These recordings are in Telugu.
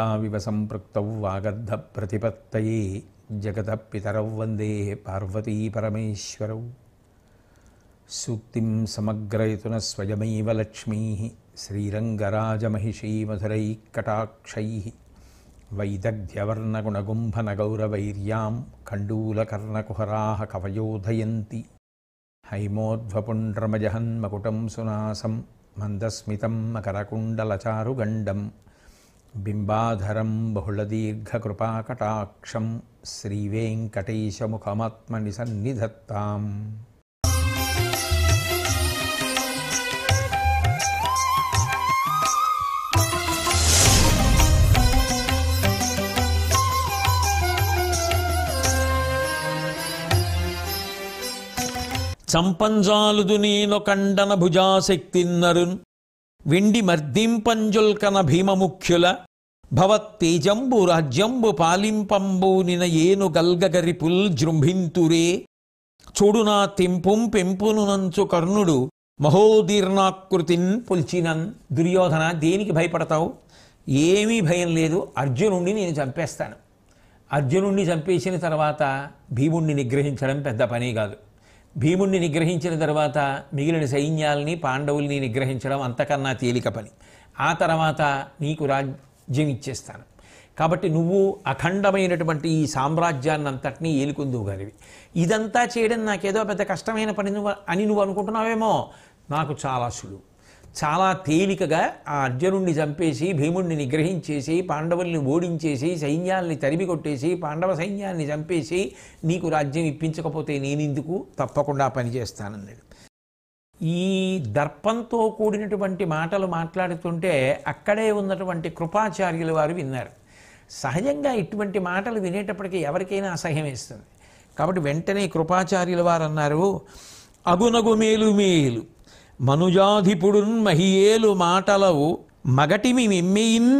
మేధావివ సంపృక్తౌ వాగద్ధ ప్రతిపత్తయే జగత పితరౌ వందే పార్వతీ పరమేశ్వరౌ సూక్తిం సమగ్రయతున స్వయమైవ లక్ష్మీ శ్రీరంగరాజమహిషీ మధురై కటాక్షై వైదగ్ధ్యవర్ణగుణగుంభనగౌరవైర్యాం కండూలకర్ణకుహరా కవయోధయంతి హైమోధ్వపుండ్రమజహన్మకుటం సునాసం మందస్మితం మకరకుండలచారుగండం బింబాధరం బహుళదీర్ఘకృపాకటాక్షం శ్రీవేంకటేశముఖమాత్మని సన్నిధత్తాం చంపంజాలుదు నేను కండన భుజాశక్తిన్నరున్ విండి మర్దింపంజుల్కన భీమముఖ్యుల భవత్తేజంబు రాజ్యంబు పాలింపంబు నిన ఏను గల్గగరిపుల్ జృంభింతురే చూడునా తెంపుం పెంపునునంచు కర్ణుడు మహోదీర్ణాకృతిన్ పుల్చినన్ దుర్యోధన దేనికి భయపడతావు ఏమీ భయం లేదు అర్జునుణ్ణి నేను చంపేస్తాను అర్జునుణ్ణి చంపేసిన తర్వాత భీముణ్ణి నిగ్రహించడం పెద్ద పని కాదు భీముణ్ణి నిగ్రహించిన తర్వాత మిగిలిన సైన్యాల్ని పాండవుల్ని నిగ్రహించడం అంతకన్నా తేలిక పని ఆ తర్వాత నీకు రాజ్యం ఇచ్చేస్తాను కాబట్టి నువ్వు అఖండమైనటువంటి ఈ సామ్రాజ్యాన్ని అంతటినీ ఏలుకుందువుగానివి ఇదంతా చేయడం నాకేదో పెద్ద కష్టమైన పని అని నువ్వు అనుకుంటున్నావేమో నాకు చాలా సులువు చాలా తేలికగా ఆ అర్జునుణ్ణి చంపేసి భీముణ్ణి నిగ్రహించేసి పాండవుల్ని ఓడించేసి సైన్యాల్ని తరిమి కొట్టేసి పాండవ సైన్యాన్ని చంపేసి నీకు రాజ్యం ఇప్పించకపోతే నేనెందుకు తప్పకుండా పనిచేస్తానన్నాడు ఈ దర్పంతో కూడినటువంటి మాటలు మాట్లాడుతుంటే అక్కడే ఉన్నటువంటి కృపాచార్యుల వారు విన్నారు సహజంగా ఇటువంటి మాటలు వినేటప్పటికీ ఎవరికైనా అసహ్యం వేస్తుంది కాబట్టి వెంటనే కృపాచార్యుల వారు అన్నారు అగునగు మేలు మేలు మనుజాధిపుడున్ మహియేలు మాటలవు మగటిమి మెమ్మెయిన్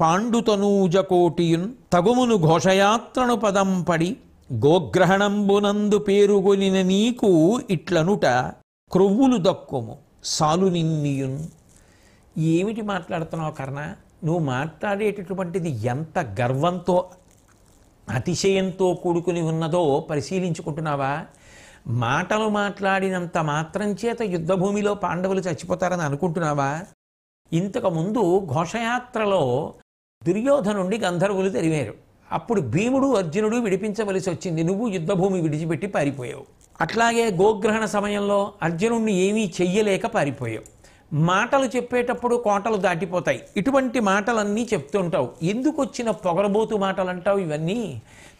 పాండుతనూజ కోటియున్ తగుమును ఘోషయాత్రను పదం పడి గోగ్రహణంబునందు పేరుగొనిన నీకు ఇట్లనుట క్రొవ్వులు దక్కుము సాలు నిన్నియున్ ఏమిటి మాట్లాడుతున్నావు కర్ణ నువ్వు మాట్లాడేటటువంటిది ఎంత గర్వంతో అతిశయంతో కూడుకుని ఉన్నదో పరిశీలించుకుంటున్నావా మాటలు మాట్లాడినంత మాత్రం చేత యుద్ధభూమిలో పాండవులు చచ్చిపోతారని అనుకుంటున్నావా ఇంతకుముందు ఘోషయాత్రలో దుర్యోధనుండి గంధర్వులు తెరివేరు అప్పుడు భీముడు అర్జునుడు విడిపించవలసి వచ్చింది నువ్వు యుద్ధభూమి విడిచిపెట్టి పారిపోయావు అట్లాగే గోగ్రహణ సమయంలో అర్జునుణ్ణి ఏమీ చెయ్యలేక పారిపోయావు మాటలు చెప్పేటప్పుడు కోటలు దాటిపోతాయి ఇటువంటి మాటలన్నీ చెప్తుంటావు ఎందుకు వచ్చిన పొగరబోతు మాటలు అంటావు ఇవన్నీ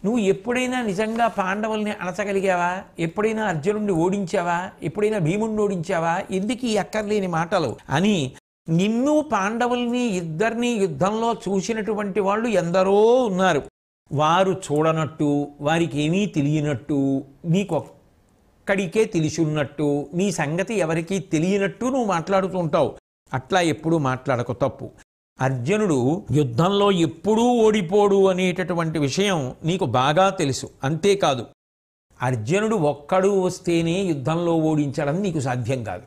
నువ్వు ఎప్పుడైనా నిజంగా పాండవుల్ని అణచగలిగావా ఎప్పుడైనా అర్జునుడిని ఓడించావా ఎప్పుడైనా భీముడిని ఓడించావా ఎందుకు ఈ అక్కర్లేని మాటలు అని నిన్ను పాండవుల్ని ఇద్దరిని యుద్ధంలో చూసినటువంటి వాళ్ళు ఎందరో ఉన్నారు వారు చూడనట్టు వారికి ఏమీ తెలియనట్టు నీకు అక్కడికే తెలిసి నీ సంగతి ఎవరికీ తెలియనట్టు నువ్వు మాట్లాడుతూ ఉంటావు అట్లా ఎప్పుడూ మాట్లాడకు తప్పు అర్జునుడు యుద్ధంలో ఎప్పుడూ ఓడిపోడు అనేటటువంటి విషయం నీకు బాగా తెలుసు అంతేకాదు అర్జునుడు ఒక్కడు వస్తేనే యుద్ధంలో ఓడించడం నీకు సాధ్యం కాదు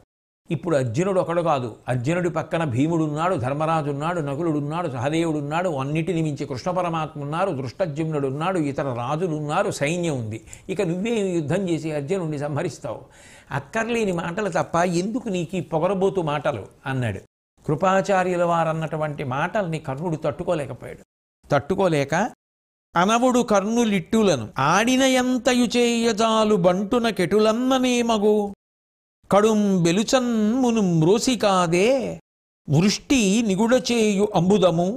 ఇప్పుడు అర్జునుడు ఒకడు కాదు అర్జునుడి పక్కన భీముడున్నాడు ధర్మరాజున్నాడు నకులుడున్నాడు సహదేవుడున్నాడు అన్నిటిని మించి కృష్ణ పరమాత్మ ఉన్నారు దృష్టజ్యుమ్నుడున్నాడు ఇతర రాజులున్నారు సైన్యం ఉంది ఇక నువ్వే యుద్ధం చేసి అర్జునుడిని సంహరిస్తావు అక్కర్లేని మాటలు తప్ప ఎందుకు నీకు ఈ పొగరబోతు మాటలు అన్నాడు కృపాచార్యుల వారన్నటువంటి మాటల్ని కర్ణుడు తట్టుకోలేకపోయాడు తట్టుకోలేక అనవుడు కర్ణులిట్టులను ఆడిన ఎంతయు చేయజాలు బంటున కెటులన్ననే మగు కడుం బెలుచన్మును మ్రోసి కాదే వృష్టి నిగుడచేయు అంబుదము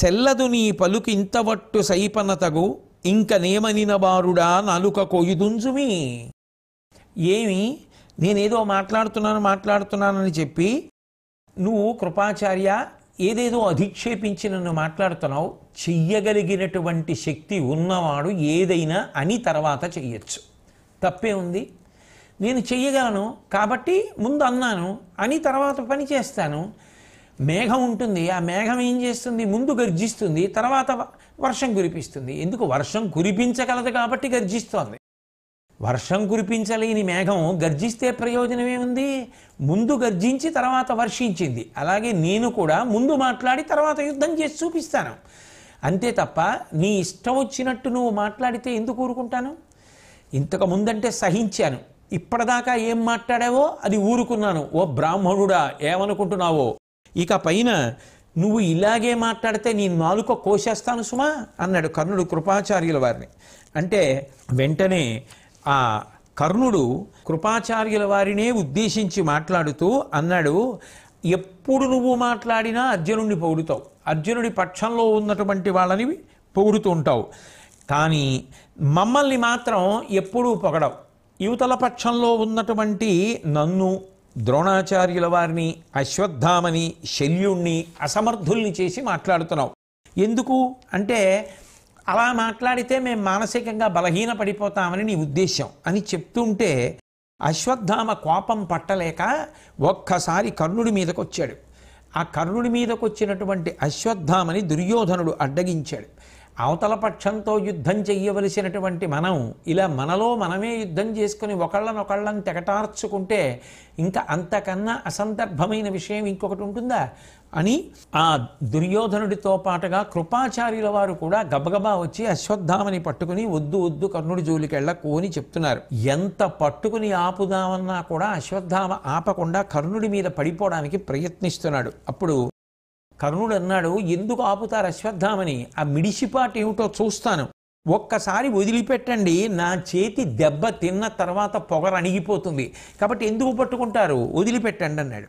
సెల్లదు నీ పలుకింతవట్టు ఇంక నేమనిన బారుడా నాలుక కొయ్యుదుంజుమి ఏమి నేనేదో మాట్లాడుతున్నాను మాట్లాడుతున్నానని చెప్పి నువ్వు కృపాచార్య ఏదేదో అధిక్షేపించి నన్ను మాట్లాడుతున్నావు చెయ్యగలిగినటువంటి శక్తి ఉన్నవాడు ఏదైనా అని తర్వాత చెయ్యొచ్చు తప్పే ఉంది నేను చెయ్యగలను కాబట్టి ముందు అన్నాను అని తర్వాత పని చేస్తాను మేఘం ఉంటుంది ఆ మేఘం ఏం చేస్తుంది ముందు గర్జిస్తుంది తర్వాత వర్షం కురిపిస్తుంది ఎందుకు వర్షం కురిపించగలదు కాబట్టి గర్జిస్తోంది వర్షం కురిపించలేని మేఘం గర్జిస్తే ప్రయోజనమే ఉంది ముందు గర్జించి తర్వాత వర్షించింది అలాగే నేను కూడా ముందు మాట్లాడి తర్వాత యుద్ధం చేసి చూపిస్తాను అంతే తప్ప నీ ఇష్టం వచ్చినట్టు నువ్వు మాట్లాడితే ఎందుకు ఊరుకుంటాను ఇంతకు ముందంటే సహించాను ఇప్పటిదాకా ఏం మాట్లాడావో అది ఊరుకున్నాను ఓ బ్రాహ్మణుడా ఏమనుకుంటున్నావో ఇక పైన నువ్వు ఇలాగే మాట్లాడితే నీ నాలుక కోసేస్తాను సుమా అన్నాడు కర్ణుడు కృపాచార్యుల వారిని అంటే వెంటనే ఆ కర్ణుడు కృపాచార్యుల వారినే ఉద్దేశించి మాట్లాడుతూ అన్నాడు ఎప్పుడు నువ్వు మాట్లాడినా అర్జునుడిని పొగుడుతావు అర్జునుడి పక్షంలో ఉన్నటువంటి వాళ్ళని పొగుడుతూ ఉంటావు కానీ మమ్మల్ని మాత్రం ఎప్పుడూ పొగడవు యువతల పక్షంలో ఉన్నటువంటి నన్ను ద్రోణాచార్యుల వారిని అశ్వత్థామని శల్యుణ్ణి అసమర్థుల్ని చేసి మాట్లాడుతున్నావు ఎందుకు అంటే అలా మాట్లాడితే మేము మానసికంగా బలహీనపడిపోతామని నీ ఉద్దేశం అని చెప్తుంటే అశ్వత్థామ కోపం పట్టలేక ఒక్కసారి కర్ణుడి మీదకు వచ్చాడు ఆ కర్ణుడి మీదకు వచ్చినటువంటి అశ్వత్థామని దుర్యోధనుడు అడ్డగించాడు అవతల పక్షంతో యుద్ధం చెయ్యవలసినటువంటి మనం ఇలా మనలో మనమే యుద్ధం చేసుకుని ఒకళ్ళనొకళ్ళని తెగటార్చుకుంటే ఇంకా అంతకన్నా అసందర్భమైన విషయం ఇంకొకటి ఉంటుందా అని ఆ దుర్యోధనుడితో పాటుగా కృపాచార్యుల వారు కూడా గబగబా వచ్చి అశ్వత్థామని పట్టుకుని వద్దు వద్దు కర్ణుడి జోలికెళ్ళకు అని చెప్తున్నారు ఎంత పట్టుకుని ఆపుదామన్నా కూడా అశ్వత్థామ ఆపకుండా కర్ణుడి మీద పడిపోవడానికి ప్రయత్నిస్తున్నాడు అప్పుడు కర్ణుడు అన్నాడు ఎందుకు ఆపుతారు అశ్వత్థామని ఆ మిడిసిపాటు ఏమిటో చూస్తాను ఒక్కసారి వదిలిపెట్టండి నా చేతి దెబ్బ తిన్న తర్వాత పొగ కాబట్టి ఎందుకు పట్టుకుంటారు వదిలిపెట్టండి అన్నాడు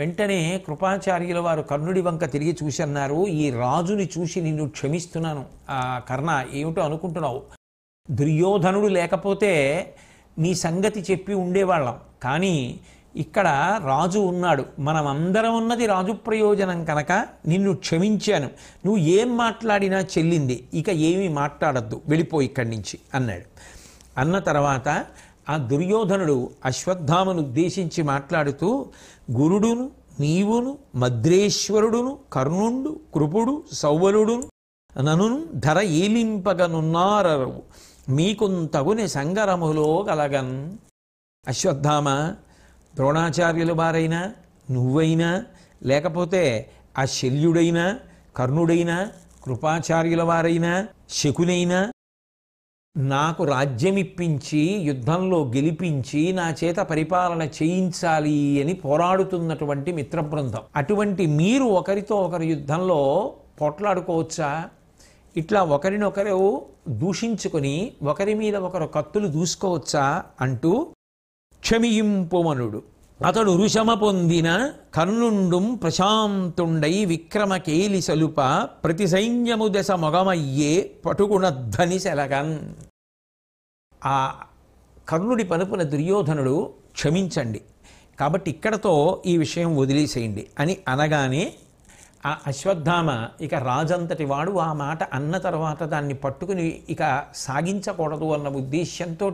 వెంటనే కృపాచార్యుల వారు కర్ణుడి వంక తిరిగి చూసి అన్నారు ఈ రాజుని చూసి నిన్ను క్షమిస్తున్నాను ఆ కర్ణ ఏమిటో అనుకుంటున్నావు దుర్యోధనుడు లేకపోతే నీ సంగతి చెప్పి ఉండేవాళ్ళం కానీ ఇక్కడ రాజు ఉన్నాడు మనమందరం ఉన్నది రాజు ప్రయోజనం కనుక నిన్ను క్షమించాను నువ్వు ఏం మాట్లాడినా చెల్లింది ఇక ఏమీ మాట్లాడద్దు వెళ్ళిపో ఇక్కడి నుంచి అన్నాడు అన్న తర్వాత ఆ దుర్యోధనుడు అశ్వత్థామను ఉద్దేశించి మాట్లాడుతూ గురుడును నీవును మద్రేశ్వరుడును కర్ణుండు కృపుడు సౌవలుడును నను ధర ఏలింపగనున్నారవు మీకుంతగుని సంగరములో కలగన్ అశ్వత్థామ ద్రోణాచార్యుల వారైనా నువ్వైనా లేకపోతే ఆ శల్యుడైనా కర్ణుడైనా కృపాచార్యుల వారైనా శకునైనా నాకు రాజ్యం ఇప్పించి యుద్ధంలో గెలిపించి నా చేత పరిపాలన చేయించాలి అని పోరాడుతున్నటువంటి మిత్రబృందం అటువంటి మీరు ఒకరితో ఒకరి యుద్ధంలో పోట్లాడుకోవచ్చా ఇట్లా ఒకరినొకరు దూషించుకొని ఒకరి మీద ఒకరు కత్తులు దూసుకోవచ్చా అంటూ క్షమియింపుమనుడు అతడు ఋషమ పొందిన కర్ణుండుం ప్రశాంతుండై విక్రమ కేలి సలుప ప్రతి సైన్యము దశ మొగమయ్యే పటుగుణధ్వని శలగన్ ఆ కర్ణుడి పలుపున దుర్యోధనుడు క్షమించండి కాబట్టి ఇక్కడతో ఈ విషయం వదిలేసేయండి అని అనగానే ఆ అశ్వత్థామ ఇక రాజంతటి వాడు ఆ మాట అన్న తర్వాత దాన్ని పట్టుకుని ఇక సాగించకూడదు అన్న ఉద్దేశ్యంతో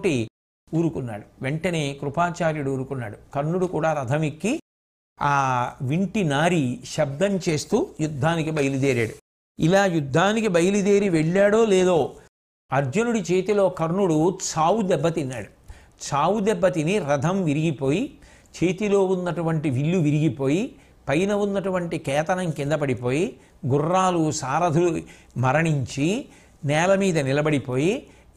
ఊరుకున్నాడు వెంటనే కృపాచార్యుడు ఊరుకున్నాడు కర్ణుడు కూడా ఎక్కి ఆ వింటి నారి శబ్దం చేస్తూ యుద్ధానికి బయలుదేరాడు ఇలా యుద్ధానికి బయలుదేరి వెళ్ళాడో లేదో అర్జునుడి చేతిలో కర్ణుడు చావు దెబ్బతిన్నాడు చావు దెబ్బతిని రథం విరిగిపోయి చేతిలో ఉన్నటువంటి విల్లు విరిగిపోయి పైన ఉన్నటువంటి కేతనం కింద పడిపోయి గుర్రాలు సారథులు మరణించి నేల మీద నిలబడిపోయి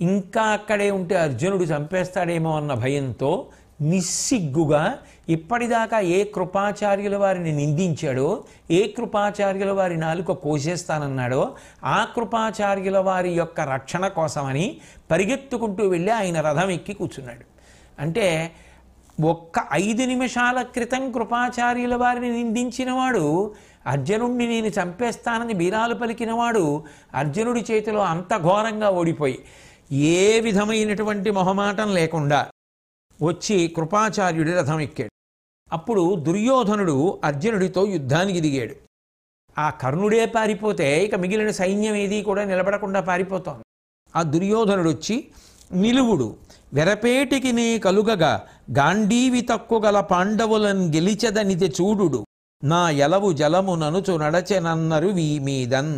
ఇంకా అక్కడే ఉంటే అర్జునుడు చంపేస్తాడేమో అన్న భయంతో నిస్సిగ్గుగా ఇప్పటిదాకా ఏ కృపాచార్యుల వారిని నిందించాడో ఏ కృపాచార్యుల వారి నాలుక కోసేస్తానన్నాడో ఆ కృపాచార్యుల వారి యొక్క రక్షణ కోసమని పరిగెత్తుకుంటూ వెళ్ళి ఆయన రథం ఎక్కి కూర్చున్నాడు అంటే ఒక్క ఐదు నిమిషాల క్రితం కృపాచార్యుల వారిని నిందించినవాడు అర్జునుడిని నేను చంపేస్తానని బీరాలు పలికినవాడు అర్జునుడి చేతిలో అంత ఘోరంగా ఓడిపోయి ఏ విధమైనటువంటి మొహమాటం లేకుండా వచ్చి కృపాచార్యుడి రథం ఎక్కాడు అప్పుడు దుర్యోధనుడు అర్జునుడితో యుద్ధానికి దిగాడు ఆ కర్ణుడే పారిపోతే ఇక మిగిలిన సైన్యం ఏది కూడా నిలబడకుండా పారిపోతోంది ఆ దుర్యోధనుడు వచ్చి నిలువుడు వెరపేటికి నీ కలుగగా గాంధీవి తక్కువగల పాండవులను గెలిచదనిది చూడుడు నా ఎలవు జలముననుచు వీ వీమీదన్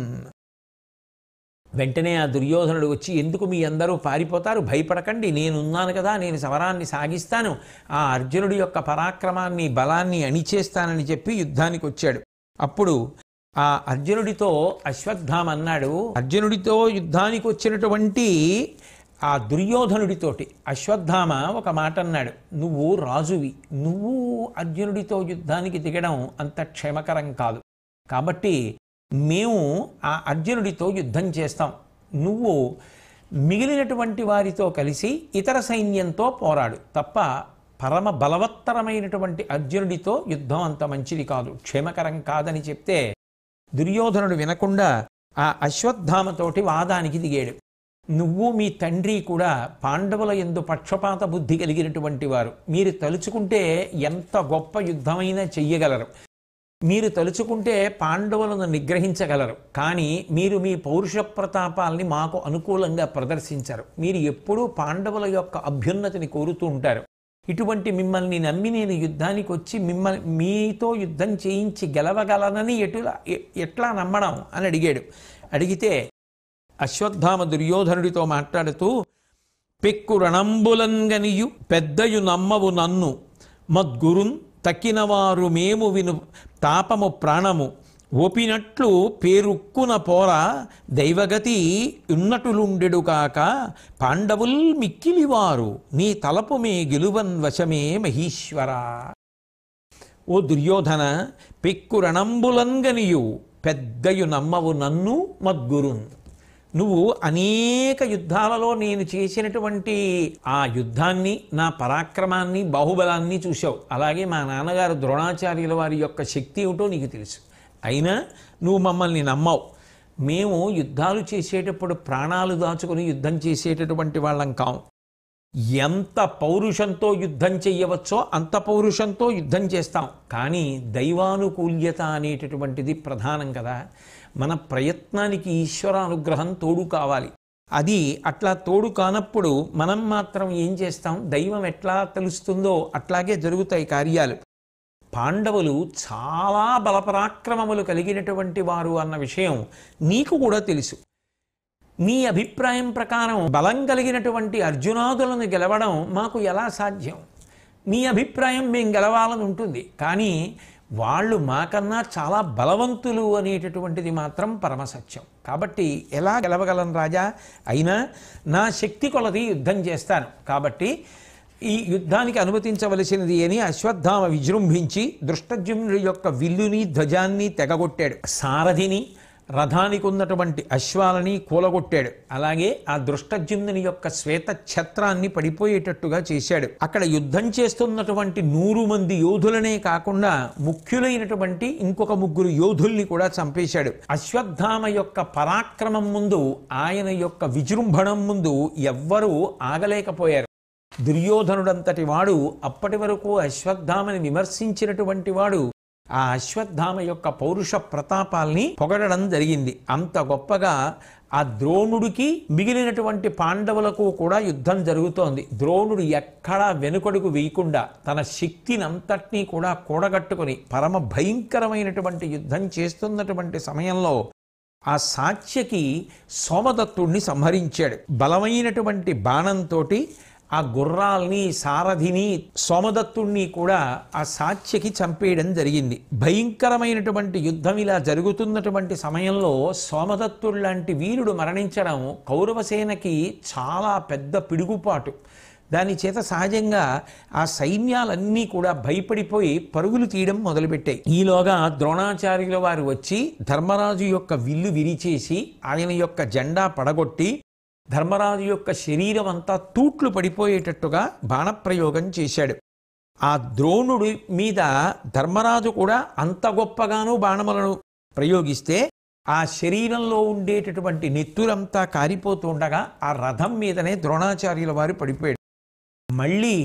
వెంటనే ఆ దుర్యోధనుడు వచ్చి ఎందుకు మీ అందరూ పారిపోతారు భయపడకండి నేనున్నాను కదా నేను సమరాన్ని సాగిస్తాను ఆ అర్జునుడి యొక్క పరాక్రమాన్ని బలాన్ని అణిచేస్తానని చెప్పి యుద్ధానికి వచ్చాడు అప్పుడు ఆ అర్జునుడితో అశ్వత్థామ అన్నాడు అర్జునుడితో యుద్ధానికి వచ్చినటువంటి ఆ దుర్యోధనుడితోటి అశ్వత్థామ ఒక మాట అన్నాడు నువ్వు రాజువి నువ్వు అర్జునుడితో యుద్ధానికి దిగడం అంత క్షేమకరం కాదు కాబట్టి మేము ఆ అర్జునుడితో యుద్ధం చేస్తాం నువ్వు మిగిలినటువంటి వారితో కలిసి ఇతర సైన్యంతో పోరాడు తప్ప పరమ బలవత్తరమైనటువంటి అర్జునుడితో యుద్ధం అంత మంచిది కాదు క్షేమకరం కాదని చెప్తే దుర్యోధనుడు వినకుండా ఆ అశ్వత్థామతోటి వాదానికి దిగాడు నువ్వు మీ తండ్రి కూడా పాండవుల ఎందు పక్షపాత బుద్ధి కలిగినటువంటి వారు మీరు తలుచుకుంటే ఎంత గొప్ప యుద్ధమైనా చెయ్యగలరు మీరు తలుచుకుంటే పాండవులను నిగ్రహించగలరు కానీ మీరు మీ పౌరుష ప్రతాపాల్ని మాకు అనుకూలంగా ప్రదర్శించరు మీరు ఎప్పుడూ పాండవుల యొక్క అభ్యున్నతిని కోరుతూ ఉంటారు ఇటువంటి మిమ్మల్ని నమ్మి నేను యుద్ధానికి వచ్చి మిమ్మల్ని మీతో యుద్ధం చేయించి గెలవగలనని ఎటులా ఎట్లా నమ్మడం అని అడిగాడు అడిగితే అశ్వత్థామ దుర్యోధనుడితో మాట్లాడుతూ పెక్కు రణంబులంగనియు పెద్దయు నమ్మవు నన్ను మద్గురున్ తక్కినవారు మేము విను తాపము ప్రాణము ఓపినట్లు పేరుక్కున పోర దైవగతి ఉన్నటులుండెడు కాక పాండవుల్ మిక్కిలివారు నీ తలపు మే గెలువన్ వశమే మహీశ్వర ఓ దుర్యోధన పెక్కు రణంబులంగనియు పెద్దయు నమ్మవు నన్ను మద్గురున్ నువ్వు అనేక యుద్ధాలలో నేను చేసినటువంటి ఆ యుద్ధాన్ని నా పరాక్రమాన్ని బాహుబలాన్ని చూశావు అలాగే మా నాన్నగారు ద్రోణాచార్యుల వారి యొక్క శక్తి ఏమిటో నీకు తెలుసు అయినా నువ్వు మమ్మల్ని నమ్మావు మేము యుద్ధాలు చేసేటప్పుడు ప్రాణాలు దాచుకుని యుద్ధం చేసేటటువంటి వాళ్ళం కాం ఎంత పౌరుషంతో యుద్ధం చేయవచ్చో అంత పౌరుషంతో యుద్ధం చేస్తాం కానీ దైవానుకూల్యత అనేటటువంటిది ప్రధానం కదా మన ప్రయత్నానికి ఈశ్వర అనుగ్రహం తోడు కావాలి అది అట్లా తోడు కానప్పుడు మనం మాత్రం ఏం చేస్తాం దైవం ఎట్లా తెలుస్తుందో అట్లాగే జరుగుతాయి కార్యాలు పాండవులు చాలా బలపరాక్రమములు కలిగినటువంటి వారు అన్న విషయం నీకు కూడా తెలుసు నీ అభిప్రాయం ప్రకారం బలం కలిగినటువంటి అర్జునాదులను గెలవడం మాకు ఎలా సాధ్యం నీ అభిప్రాయం మేము గెలవాలని ఉంటుంది కానీ వాళ్ళు మాకన్నా చాలా బలవంతులు అనేటటువంటిది మాత్రం పరమసత్యం కాబట్టి ఎలా గెలవగలను రాజా అయినా నా శక్తి కొలది యుద్ధం చేస్తాను కాబట్టి ఈ యుద్ధానికి అనుమతించవలసినది అని అశ్వత్థామ విజృంభించి దృష్టజ్యుమ్ యొక్క విల్లుని ధ్వజాన్ని తెగగొట్టాడు సారథిని రథానికి ఉన్నటువంటి అశ్వాలని కూలగొట్టాడు అలాగే ఆ దృష్టజ్యుమ్నుని యొక్క శ్వేత ఛత్రాన్ని పడిపోయేటట్టుగా చేశాడు అక్కడ యుద్ధం చేస్తున్నటువంటి నూరు మంది యోధులనే కాకుండా ముఖ్యులైనటువంటి ఇంకొక ముగ్గురు యోధుల్ని కూడా చంపేశాడు అశ్వత్థామ యొక్క పరాక్రమం ముందు ఆయన యొక్క విజృంభణం ముందు ఎవ్వరూ ఆగలేకపోయారు దుర్యోధనుడంతటి వాడు అప్పటి వరకు అశ్వత్థామని విమర్శించినటువంటి వాడు ఆ అశ్వత్థామ యొక్క పౌరుష ప్రతాపాల్ని పొగడడం జరిగింది అంత గొప్పగా ఆ ద్రోణుడికి మిగిలినటువంటి పాండవులకు కూడా యుద్ధం జరుగుతోంది ద్రోణుడు ఎక్కడా వెనుకడుగు వేయకుండా తన శక్తినంతటినీ కూడా కూడగట్టుకుని పరమ భయంకరమైనటువంటి యుద్ధం చేస్తున్నటువంటి సమయంలో ఆ సాక్ష్యకి సోమదత్తుణ్ణి సంహరించాడు బలమైనటువంటి బాణంతోటి ఆ గుర్రాల్ని సారథిని సోమదత్తుణ్ణి కూడా ఆ సాత్యకి చంపేయడం జరిగింది భయంకరమైనటువంటి యుద్ధం ఇలా జరుగుతున్నటువంటి సమయంలో సోమదత్తుడు లాంటి వీరుడు మరణించడం కౌరవసేనకి చాలా పెద్ద పిడుగుపాటు దాని చేత సహజంగా ఆ సైన్యాలన్నీ కూడా భయపడిపోయి పరుగులు తీయడం మొదలుపెట్టాయి ఈలోగా ద్రోణాచార్యుల వారు వచ్చి ధర్మరాజు యొక్క విల్లు విరిచేసి ఆయన యొక్క జెండా పడగొట్టి ధర్మరాజు యొక్క శరీరం అంతా తూట్లు పడిపోయేటట్టుగా బాణప్రయోగం చేశాడు ఆ ద్రోణుడి మీద ధర్మరాజు కూడా అంత గొప్పగానూ బాణములను ప్రయోగిస్తే ఆ శరీరంలో ఉండేటటువంటి నెత్తులంతా కారిపోతుండగా ఆ రథం మీదనే ద్రోణాచార్యుల వారు పడిపోయాడు మళ్ళీ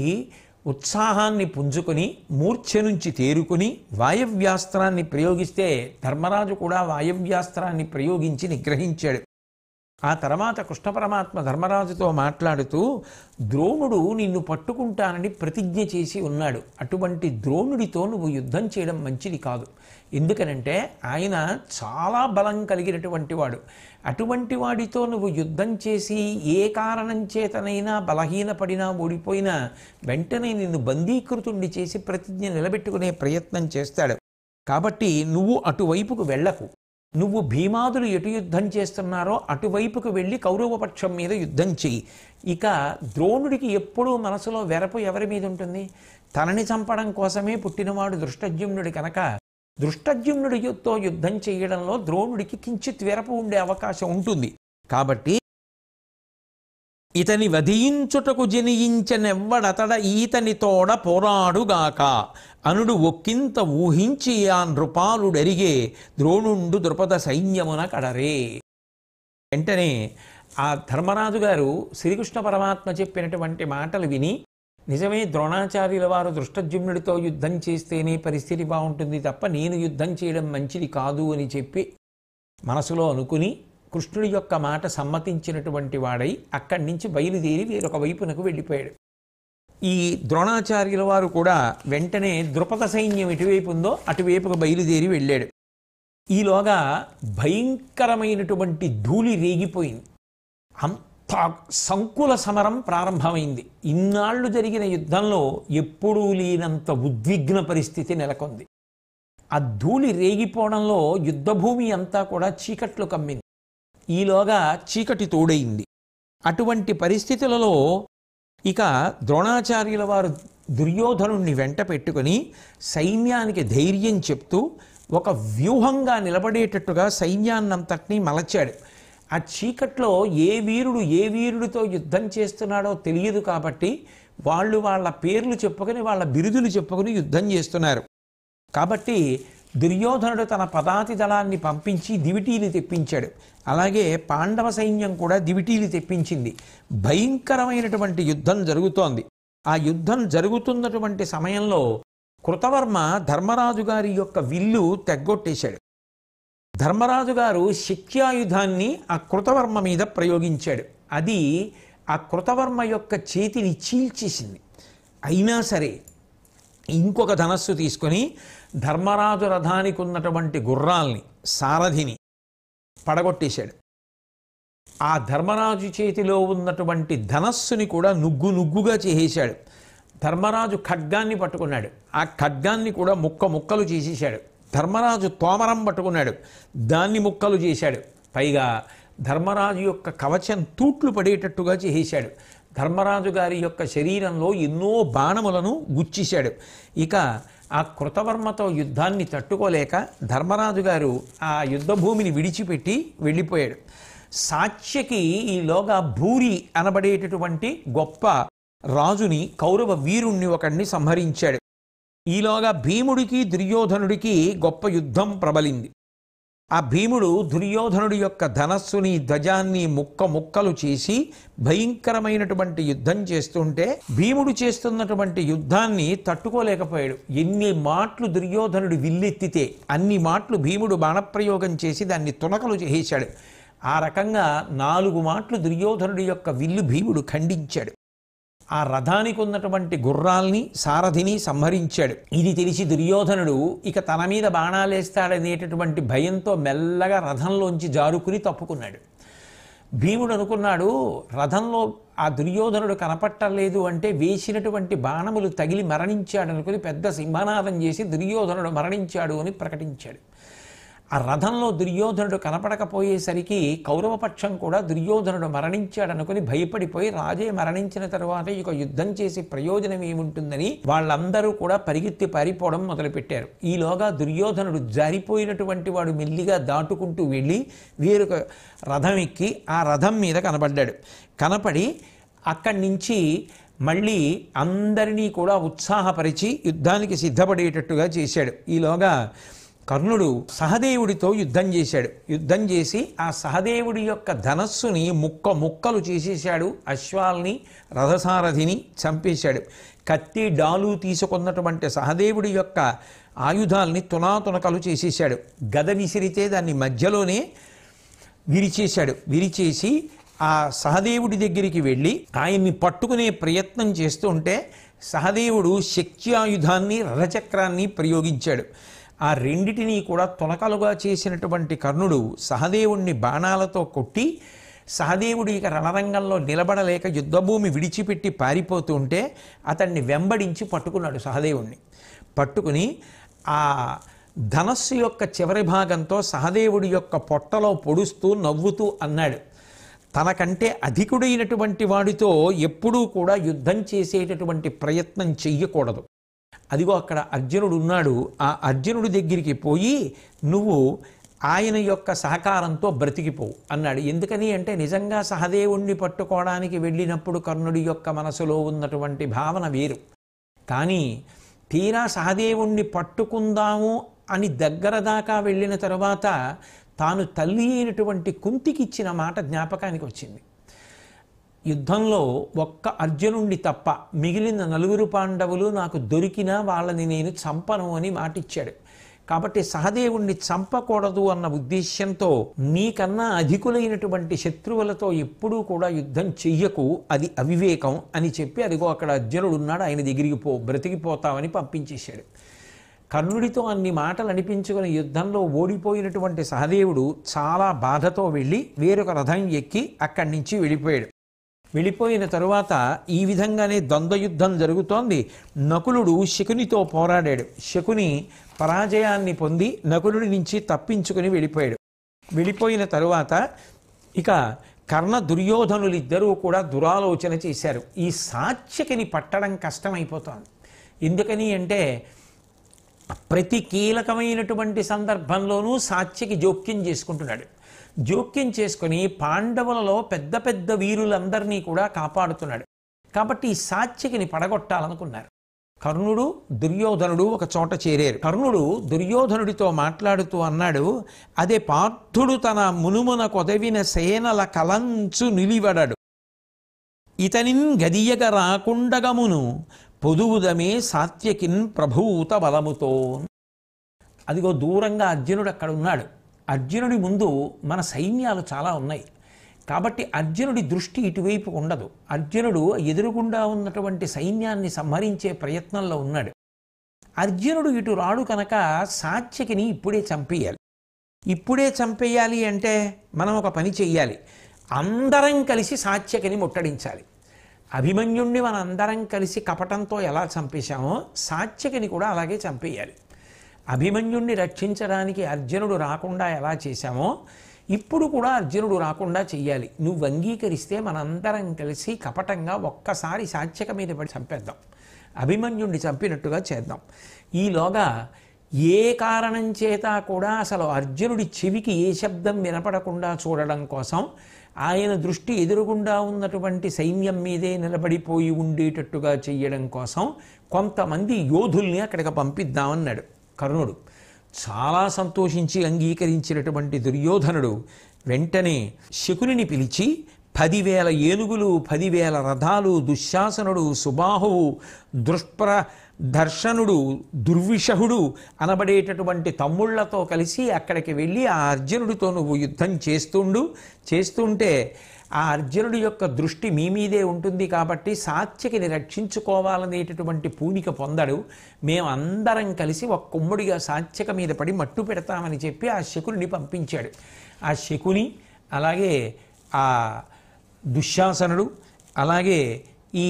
ఉత్సాహాన్ని పుంజుకొని మూర్ఛ నుంచి తేరుకుని వాయవ్యాస్త్రాన్ని ప్రయోగిస్తే ధర్మరాజు కూడా వాయవ్యాస్త్రాన్ని ప్రయోగించి నిగ్రహించాడు ఆ తర్వాత కృష్ణ పరమాత్మ ధర్మరాజుతో మాట్లాడుతూ ద్రోణుడు నిన్ను పట్టుకుంటానని ప్రతిజ్ఞ చేసి ఉన్నాడు అటువంటి ద్రోణుడితో నువ్వు యుద్ధం చేయడం మంచిది కాదు ఎందుకనంటే ఆయన చాలా బలం కలిగినటువంటి వాడు అటువంటి వాడితో నువ్వు యుద్ధం చేసి ఏ కారణం చేతనైనా బలహీనపడినా ఓడిపోయినా వెంటనే నిన్ను బందీకృతుణ్ణి చేసి ప్రతిజ్ఞ నిలబెట్టుకునే ప్రయత్నం చేస్తాడు కాబట్టి నువ్వు అటువైపుకు వెళ్లకు నువ్వు భీమాదులు ఎటు యుద్ధం చేస్తున్నారో అటువైపుకు వెళ్ళి కౌరవపక్షం మీద యుద్ధం చెయ్యి ఇక ద్రోణుడికి ఎప్పుడూ మనసులో వెరపు ఎవరి మీద ఉంటుంది తనని చంపడం కోసమే పుట్టినవాడు దృష్టజ్యుమ్నుడి కనుక దృష్టజ్యుమ్నుడితో యుద్ధం చేయడంలో ద్రోణుడికి కించిత్ వెరపు ఉండే అవకాశం ఉంటుంది కాబట్టి ఇతని వధించుటకు జనియించనెవ్వడతడ ఈతని తోడ పోరాడుగాక అనుడు ఒక్కింత ఊహించి ఆ నృపాలుడరిగే ద్రోణుండు ద్రుపద సైన్యమున కడరే వెంటనే ఆ ధర్మరాజు గారు శ్రీకృష్ణ పరమాత్మ చెప్పినటువంటి మాటలు విని నిజమే ద్రోణాచార్యుల వారు దృష్టజుమ్నుడితో యుద్ధం చేస్తేనే పరిస్థితి బాగుంటుంది తప్ప నేను యుద్ధం చేయడం మంచిది కాదు అని చెప్పి మనసులో అనుకుని కృష్ణుడి యొక్క మాట సమ్మతించినటువంటి వాడై అక్కడి నుంచి బయలుదేరి వేరొక వైపునకు వెళ్ళిపోయాడు ఈ ద్రోణాచార్యుల వారు కూడా వెంటనే ద్రుపద సైన్యం ఎటువైపు ఉందో అటువైపుకు బయలుదేరి వెళ్ళాడు ఈలోగా భయంకరమైనటువంటి ధూళి రేగిపోయింది అంత సంకుల సమరం ప్రారంభమైంది ఇన్నాళ్ళు జరిగిన యుద్ధంలో ఎప్పుడూ లేనంత ఉద్విగ్న పరిస్థితి నెలకొంది ఆ ధూళి రేగిపోవడంలో యుద్ధభూమి అంతా కూడా చీకట్లు కమ్మింది ఈలోగా చీకటి తోడైంది అటువంటి పరిస్థితులలో ఇక ద్రోణాచార్యుల వారు దుర్యోధనుణ్ణి వెంట పెట్టుకుని సైన్యానికి ధైర్యం చెప్తూ ఒక వ్యూహంగా నిలబడేటట్టుగా సైన్యాన్నంతటినీ మలచాడు ఆ చీకట్లో ఏ వీరుడు ఏ వీరుడితో యుద్ధం చేస్తున్నాడో తెలియదు కాబట్టి వాళ్ళు వాళ్ళ పేర్లు చెప్పుకొని వాళ్ళ బిరుదులు చెప్పుకొని యుద్ధం చేస్తున్నారు కాబట్టి దుర్యోధనుడు తన పదాతి దళాన్ని పంపించి దివిటీలు తెప్పించాడు అలాగే పాండవ సైన్యం కూడా దివిటీలు తెప్పించింది భయంకరమైనటువంటి యుద్ధం జరుగుతోంది ఆ యుద్ధం జరుగుతున్నటువంటి సమయంలో కృతవర్మ ధర్మరాజు గారి యొక్క విల్లు తెగ్గొట్టేశాడు ధర్మరాజు గారు శిక్ష్యాయుధాన్ని ఆ కృతవర్మ మీద ప్రయోగించాడు అది ఆ కృతవర్మ యొక్క చేతిని చీల్చేసింది అయినా సరే ఇంకొక ధనస్సు తీసుకొని ధర్మరాజు రథానికి ఉన్నటువంటి గుర్రాల్ని సారథిని పడగొట్టేశాడు ఆ ధర్మరాజు చేతిలో ఉన్నటువంటి ధనస్సుని కూడా నుగ్గు నుగ్గుగా చేసేశాడు ధర్మరాజు ఖడ్గాన్ని పట్టుకున్నాడు ఆ ఖడ్గాన్ని కూడా ముక్క ముక్కలు చేసేశాడు ధర్మరాజు తోమరం పట్టుకున్నాడు దాన్ని ముక్కలు చేశాడు పైగా ధర్మరాజు యొక్క కవచం తూట్లు పడేటట్టుగా చేసేశాడు ధర్మరాజు గారి యొక్క శరీరంలో ఎన్నో బాణములను గుచ్చేశాడు ఇక ఆ కృతవర్మతో యుద్ధాన్ని తట్టుకోలేక ధర్మరాజు గారు ఆ యుద్ధభూమిని విడిచిపెట్టి వెళ్ళిపోయాడు సాత్యకి ఈలోగా భూరి అనబడేటటువంటి గొప్ప రాజుని కౌరవ వీరుణ్ణి ఒకడిని సంహరించాడు ఈలోగా భీముడికి దుర్యోధనుడికి గొప్ప యుద్ధం ప్రబలింది ఆ భీముడు దుర్యోధనుడి యొక్క ధనస్సుని ధ్వజాన్ని ముక్క ముక్కలు చేసి భయంకరమైనటువంటి యుద్ధం చేస్తుంటే భీముడు చేస్తున్నటువంటి యుద్ధాన్ని తట్టుకోలేకపోయాడు ఎన్ని మాటలు దుర్యోధనుడు విల్లెత్తితే అన్ని మాటలు భీముడు బాణప్రయోగం చేసి దాన్ని తునకలు చేశాడు ఆ రకంగా నాలుగు మాటలు దుర్యోధనుడి యొక్క విల్లు భీముడు ఖండించాడు ఆ రథానికి ఉన్నటువంటి గుర్రాల్ని సారథిని సంహరించాడు ఇది తెలిసి దుర్యోధనుడు ఇక తన మీద బాణాలేస్తాడనేటటువంటి భయంతో మెల్లగా రథంలోంచి జారుకుని తప్పుకున్నాడు భీముడు అనుకున్నాడు రథంలో ఆ దుర్యోధనుడు కనపట్టలేదు అంటే వేసినటువంటి బాణములు తగిలి మరణించాడు అనుకుని పెద్ద సింహనాదం చేసి దుర్యోధనుడు మరణించాడు అని ప్రకటించాడు ఆ రథంలో దుర్యోధనుడు కనపడకపోయేసరికి కౌరవపక్షం కూడా దుర్యోధనుడు మరణించాడనుకుని భయపడిపోయి రాజే మరణించిన తర్వాత ఇక యుద్ధం చేసి ప్రయోజనం ఏముంటుందని వాళ్ళందరూ కూడా పరిగెత్తి పారిపోవడం మొదలుపెట్టారు ఈలోగా దుర్యోధనుడు జారిపోయినటువంటి వాడు మెల్లిగా దాటుకుంటూ వెళ్ళి వీరొక రథం ఎక్కి ఆ రథం మీద కనపడ్డాడు కనపడి అక్కడి నుంచి మళ్ళీ అందరినీ కూడా ఉత్సాహపరిచి యుద్ధానికి సిద్ధపడేటట్టుగా చేశాడు ఈలోగా కర్ణుడు సహదేవుడితో యుద్ధం చేశాడు యుద్ధం చేసి ఆ సహదేవుడి యొక్క ధనస్సుని ముక్క ముక్కలు చేసేశాడు అశ్వాల్ని రథసారథిని చంపేశాడు కత్తి డాలు తీసుకున్నటువంటి సహదేవుడి యొక్క ఆయుధాల్ని తునాతునకలు చేసేశాడు గద విసిరితే దాన్ని మధ్యలోనే విరిచేశాడు విరిచేసి ఆ సహదేవుడి దగ్గరికి వెళ్ళి ఆయన్ని పట్టుకునే ప్రయత్నం చేస్తూ ఉంటే సహదేవుడు శక్తి ఆయుధాన్ని రథచక్రాన్ని ప్రయోగించాడు ఆ రెండిటినీ కూడా తొలకలుగా చేసినటువంటి కర్ణుడు సహదేవుణ్ణి బాణాలతో కొట్టి సహదేవుడు ఇక రణరంగంలో నిలబడలేక యుద్ధభూమి విడిచిపెట్టి పారిపోతూ ఉంటే అతన్ని వెంబడించి పట్టుకున్నాడు సహదేవుణ్ణి పట్టుకుని ఆ ధనస్సు యొక్క చివరి భాగంతో సహదేవుడి యొక్క పొట్టలో పొడుస్తూ నవ్వుతూ అన్నాడు తనకంటే అధికుడైనటువంటి వాడితో ఎప్పుడూ కూడా యుద్ధం చేసేటటువంటి ప్రయత్నం చెయ్యకూడదు అదిగో అక్కడ అర్జునుడు ఉన్నాడు ఆ అర్జునుడి దగ్గరికి పోయి నువ్వు ఆయన యొక్క సహకారంతో బ్రతికిపోవు అన్నాడు ఎందుకని అంటే నిజంగా సహదేవుణ్ణి పట్టుకోవడానికి వెళ్ళినప్పుడు కర్ణుడి యొక్క మనసులో ఉన్నటువంటి భావన వేరు కానీ తీరా సహదేవుణ్ణి పట్టుకుందాము అని దగ్గర దాకా వెళ్ళిన తర్వాత తాను తల్లి అయినటువంటి కుంతికిచ్చిన మాట జ్ఞాపకానికి వచ్చింది యుద్ధంలో ఒక్క అర్జునుండి తప్ప మిగిలిన నలుగురు పాండవులు నాకు దొరికినా వాళ్ళని నేను చంపను అని మాటిచ్చాడు కాబట్టి సహదేవుణ్ణి చంపకూడదు అన్న ఉద్దేశ్యంతో నీకన్నా అధికులైనటువంటి శత్రువులతో ఎప్పుడూ కూడా యుద్ధం చెయ్యకు అది అవివేకం అని చెప్పి అదిగో అక్కడ అర్జునుడు ఉన్నాడు ఆయన దగ్గరికి పో బ్రతికిపోతామని పంపించేశాడు కర్ణుడితో అన్ని మాటలు అనిపించుకుని యుద్ధంలో ఓడిపోయినటువంటి సహదేవుడు చాలా బాధతో వెళ్ళి వేరొక రథం ఎక్కి అక్కడి నుంచి వెళ్ళిపోయాడు వెళ్ళిపోయిన తరువాత ఈ విధంగానే ద్వంద్వయుద్ధం జరుగుతోంది నకులుడు శకునితో పోరాడాడు శకుని పరాజయాన్ని పొంది నకులుడి నుంచి తప్పించుకుని వెళ్ళిపోయాడు వెళ్ళిపోయిన తరువాత ఇక కర్ణ దుర్యోధనులిద్దరూ కూడా దురాలోచన చేశారు ఈ సాక్ష్యకిని పట్టడం కష్టమైపోతుంది ఎందుకని అంటే ప్రతి కీలకమైనటువంటి సందర్భంలోనూ సాక్ష్యకి జోక్యం చేసుకుంటున్నాడు జోక్యం చేసుకుని పాండవులలో పెద్ద పెద్ద వీరులందరినీ కూడా కాపాడుతున్నాడు కాబట్టి ఈ సాత్యకిని పడగొట్టాలనుకున్నారు కర్ణుడు దుర్యోధనుడు ఒక చోట చేరారు కర్ణుడు దుర్యోధనుడితో మాట్లాడుతూ అన్నాడు అదే పార్థుడు తన మునుమున కొదవిన సేనల కలంచు నిలివడడు ఇతనిన్ గదియగ రాకుండగమును పొదువుదమే సాత్యకిన్ ప్రభూత బలముతో అదిగో దూరంగా అర్జునుడు అక్కడ ఉన్నాడు అర్జునుడి ముందు మన సైన్యాలు చాలా ఉన్నాయి కాబట్టి అర్జునుడి దృష్టి ఇటువైపు ఉండదు అర్జునుడు ఎదురుగుండా ఉన్నటువంటి సైన్యాన్ని సంహరించే ప్రయత్నంలో ఉన్నాడు అర్జునుడు ఇటు రాడు కనుక సాత్యకిని ఇప్పుడే చంపేయాలి ఇప్పుడే చంపేయాలి అంటే మనం ఒక పని చెయ్యాలి అందరం కలిసి సాత్యకిని ముట్టడించాలి అభిమన్యుణ్ణి మనం అందరం కలిసి కపటంతో ఎలా చంపేశామో సాత్యకిని కూడా అలాగే చంపేయాలి అభిమన్యుణ్ణి రక్షించడానికి అర్జునుడు రాకుండా ఎలా చేశామో ఇప్పుడు కూడా అర్జునుడు రాకుండా చెయ్యాలి నువ్వు అంగీకరిస్తే మనందరం కలిసి కపటంగా ఒక్కసారి సాక్ష్యక మీద పడి చంపేద్దాం అభిమన్యుణ్ణి చంపినట్టుగా చేద్దాం ఈలోగా ఏ కారణం చేత కూడా అసలు అర్జునుడి చెవికి ఏ శబ్దం వినపడకుండా చూడడం కోసం ఆయన దృష్టి ఎదురుగుండా ఉన్నటువంటి సైన్యం మీదే నిలబడిపోయి ఉండేటట్టుగా చేయడం కోసం కొంతమంది యోధుల్ని అక్కడికి పంపిద్దామన్నాడు కర్ణుడు చాలా సంతోషించి అంగీకరించినటువంటి దుర్యోధనుడు వెంటనే శకునిని పిలిచి పదివేల ఏనుగులు పదివేల రథాలు దుశ్శాసనుడు సుబాహువు దుష్ప్ర దర్శనుడు దుర్విషహుడు అనబడేటటువంటి తమ్ముళ్లతో కలిసి అక్కడికి వెళ్ళి ఆ అర్జునుడితో నువ్వు యుద్ధం చేస్తుండు చేస్తుంటే ఆ అర్జునుడి యొక్క దృష్టి మీ మీదే ఉంటుంది కాబట్టి సాత్యకిని రక్షించుకోవాలనేటటువంటి పూనిక పొందడు మేమందరం కలిసి ఒక కుమ్ముడిగా సాత్యక మీద పడి మట్టు పెడతామని చెప్పి ఆ శకుని పంపించాడు ఆ శకుని అలాగే ఆ దుశ్శాసనుడు అలాగే ఈ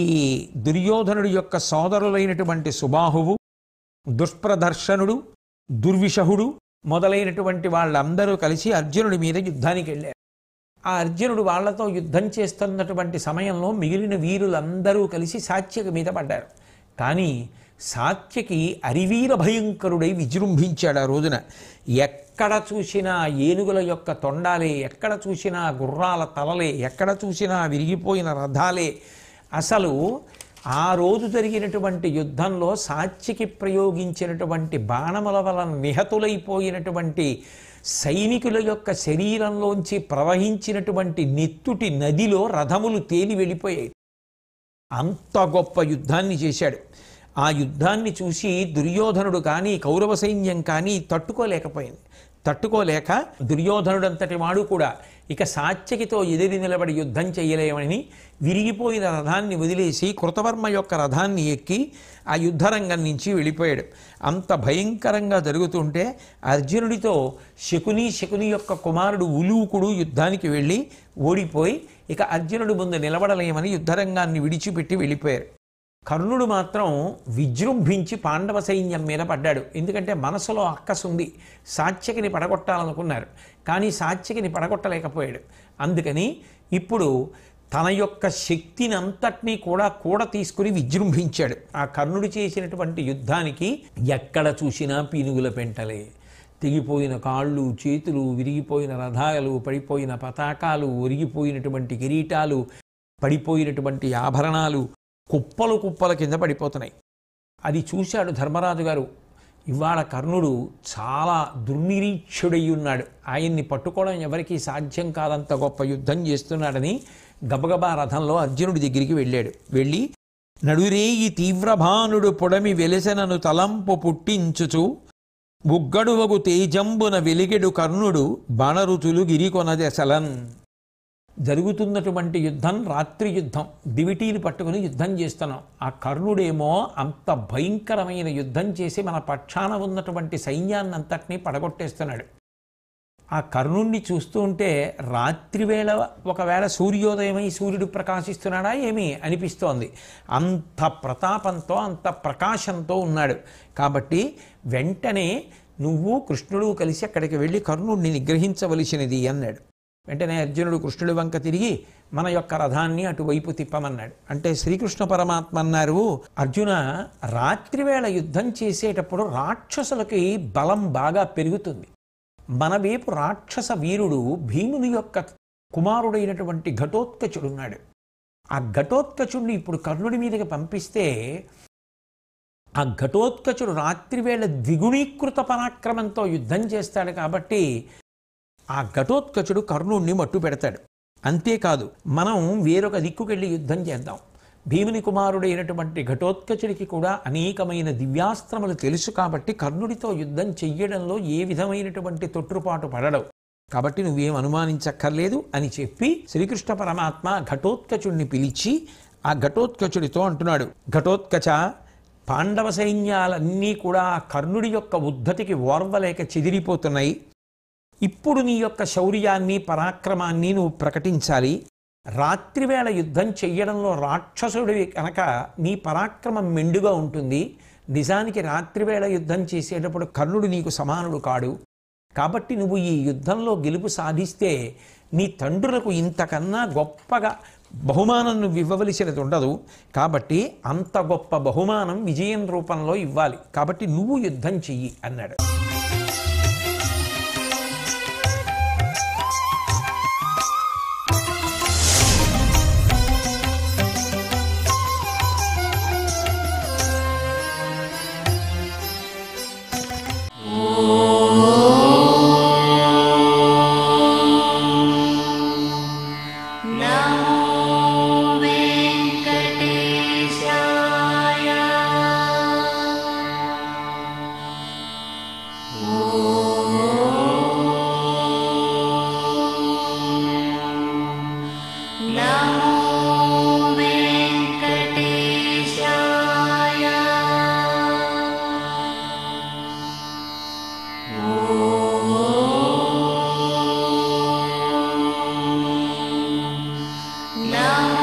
దుర్యోధనుడి యొక్క సోదరులైనటువంటి సుబాహువు దుష్ప్రదర్శనుడు దుర్విషహుడు మొదలైనటువంటి వాళ్ళందరూ కలిసి అర్జునుడి మీద యుద్ధానికి వెళ్ళారు ఆ అర్జునుడు వాళ్లతో యుద్ధం చేస్తున్నటువంటి సమయంలో మిగిలిన వీరులందరూ కలిసి సాత్యకి మీద పడ్డారు కానీ సాత్యకి అరివీర భయంకరుడై విజృంభించాడు ఆ రోజున ఎక్కడ చూసినా ఏనుగుల యొక్క తొండాలే ఎక్కడ చూసినా గుర్రాల తలలే ఎక్కడ చూసినా విరిగిపోయిన రథాలే అసలు ఆ రోజు జరిగినటువంటి యుద్ధంలో సాత్యకి ప్రయోగించినటువంటి బాణముల వలన నిహతులైపోయినటువంటి సైనికుల యొక్క శరీరంలోంచి ప్రవహించినటువంటి నెత్తుటి నదిలో రథములు తేలి వెళ్ళిపోయాయి అంత గొప్ప యుద్ధాన్ని చేశాడు ఆ యుద్ధాన్ని చూసి దుర్యోధనుడు కానీ కౌరవ సైన్యం కానీ తట్టుకోలేకపోయింది తట్టుకోలేక దుర్యోధనుడంతటి వాడు కూడా ఇక సాత్యకితో ఎదిరి నిలబడి యుద్ధం చేయలేమని విరిగిపోయిన రథాన్ని వదిలేసి కృతవర్మ యొక్క రథాన్ని ఎక్కి ఆ యుద్ధరంగం నుంచి వెళ్ళిపోయాడు అంత భయంకరంగా జరుగుతుంటే అర్జునుడితో శకుని శకుని యొక్క కుమారుడు ఉలూకుడు యుద్ధానికి వెళ్ళి ఓడిపోయి ఇక అర్జునుడి ముందు నిలబడలేమని యుద్ధరంగాన్ని విడిచిపెట్టి వెళ్ళిపోయారు కర్ణుడు మాత్రం విజృంభించి పాండవ సైన్యం మీద పడ్డాడు ఎందుకంటే మనసులో అక్కసుంది సాత్యకిని పడగొట్టాలనుకున్నారు కానీ సాత్వికిని పడగొట్టలేకపోయాడు అందుకని ఇప్పుడు తన యొక్క శక్తిని అంతటినీ కూడా కూడ తీసుకుని విజృంభించాడు ఆ కర్ణుడు చేసినటువంటి యుద్ధానికి ఎక్కడ చూసినా పీనుగుల పెంటలే తెగిపోయిన కాళ్ళు చేతులు విరిగిపోయిన రథాలు పడిపోయిన పతాకాలు ఒరిగిపోయినటువంటి కిరీటాలు పడిపోయినటువంటి ఆభరణాలు కుప్పలు కుప్పల కింద పడిపోతున్నాయి అది చూశాడు ధర్మరాజు గారు ఇవాళ కర్ణుడు చాలా దుర్నిరీక్షుడై ఉన్నాడు ఆయన్ని పట్టుకోవడం ఎవరికీ సాధ్యం కాదంత గొప్ప యుద్ధం చేస్తున్నాడని గబగబా రథంలో అర్జునుడి దగ్గరికి వెళ్ళాడు వెళ్ళి నడురేయి తీవ్రభానుడు పొడమి వెలిసెనను తలంపు పుట్టించుచు బుగ్గడువగు తేజంబున వెలిగెడు కర్ణుడు బణరుతులు గిరికొనదెసలన్ జరుగుతున్నటువంటి యుద్ధం రాత్రి యుద్ధం దివిటీని పట్టుకుని యుద్ధం చేస్తున్నాం ఆ కర్ణుడేమో అంత భయంకరమైన యుద్ధం చేసి మన పక్షాన ఉన్నటువంటి సైన్యాన్ని అంతటినీ పడగొట్టేస్తున్నాడు ఆ కర్ణుణ్ణి చూస్తూ ఉంటే రాత్రివేళ ఒకవేళ సూర్యోదయమై సూర్యుడు ప్రకాశిస్తున్నాడా ఏమి అనిపిస్తోంది అంత ప్రతాపంతో అంత ప్రకాశంతో ఉన్నాడు కాబట్టి వెంటనే నువ్వు కృష్ణుడు కలిసి అక్కడికి వెళ్ళి కర్ణుడిని నిగ్రహించవలసినది అన్నాడు వెంటనే అర్జునుడు కృష్ణుడి వంక తిరిగి మన యొక్క రథాన్ని అటువైపు తిప్పమన్నాడు అంటే శ్రీకృష్ణ పరమాత్మ అన్నారు అర్జున రాత్రివేళ యుద్ధం చేసేటప్పుడు రాక్షసులకి బలం బాగా పెరుగుతుంది మన వైపు రాక్షస వీరుడు భీముని యొక్క కుమారుడైనటువంటి ఘటోత్కచుడున్నాడు ఆ ఘటోత్కచుడిని ఇప్పుడు కర్ణుడి మీదకి పంపిస్తే ఆ ఘటోత్కచుడు రాత్రివేళ ద్విగుణీకృత పరాక్రమంతో యుద్ధం చేస్తాడు కాబట్టి ఆ ఘటోత్కచుడు కర్ణుణ్ణి మట్టు పెడతాడు అంతేకాదు మనం వేరొక దిక్కుకెళ్ళి యుద్ధం చేద్దాం భీముని కుమారుడైనటువంటి ఘటోత్కచుడికి కూడా అనేకమైన దివ్యాస్త్రములు తెలుసు కాబట్టి కర్ణుడితో యుద్ధం చెయ్యడంలో ఏ విధమైనటువంటి తొట్టుపాటు పడడం కాబట్టి నువ్వేం అనుమానించక్కర్లేదు అని చెప్పి శ్రీకృష్ణ పరమాత్మ ఘటోత్కచుడిని పిలిచి ఆ ఘటోత్కచుడితో అంటున్నాడు ఘటోత్కచ పాండవ సైన్యాలన్నీ కూడా కర్ణుడి యొక్క ఉద్ధతికి ఓర్వలేక చెదిరిపోతున్నాయి ఇప్పుడు నీ యొక్క శౌర్యాన్ని పరాక్రమాన్ని నువ్వు ప్రకటించాలి రాత్రివేళ యుద్ధం చెయ్యడంలో రాక్షసుడివి కనుక నీ పరాక్రమం మెండుగా ఉంటుంది నిజానికి రాత్రివేళ యుద్ధం చేసేటప్పుడు కర్ణుడు నీకు సమానుడు కాడు కాబట్టి నువ్వు ఈ యుద్ధంలో గెలుపు సాధిస్తే నీ తండ్రులకు ఇంతకన్నా గొప్పగా బహుమానం నువ్వు ఇవ్వవలసినది ఉండదు కాబట్టి అంత గొప్ప బహుమానం విజయం రూపంలో ఇవ్వాలి కాబట్టి నువ్వు యుద్ధం చెయ్యి అన్నాడు 나